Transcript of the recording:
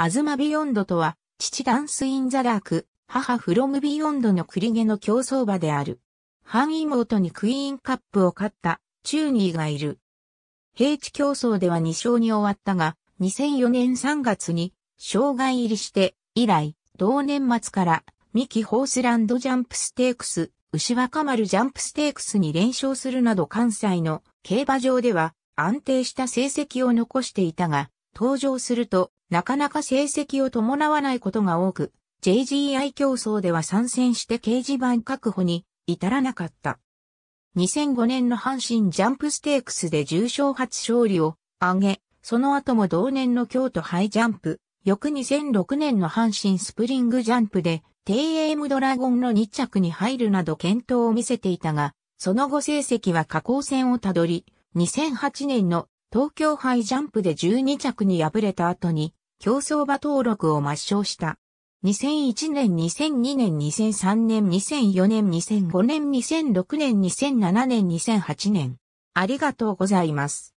アズマビヨンドとは、父ダンスインザラーク、母フロムビヨンドの栗毛の競争馬である。半妹にクイーンカップを勝ったチューニーがいる。平地競争では2勝に終わったが、2004年3月に障害入りして以来、同年末からミキホースランドジャンプステークス、牛若丸ジャンプステークスに連勝するなど関西の競馬場では安定した成績を残していたが、登場するとなかなか成績を伴わないことが多く、JGI 競争では参戦して掲示板確保に至らなかった。2005年の阪神ジャンプステークスで重賞初勝利を挙げ、その後も同年の京都ハイジャンプ、翌2006年の阪神スプリングジャンプで、エームドラゴンの2着に入るなど検討を見せていたが、その後成績は下降線をたどり、2008年の東京ハイジャンプで12着に敗れた後に、競争馬登録を抹消した。2001年、2002年、2003年、2004年、2005年、2006年、2007年、2008年。ありがとうございます。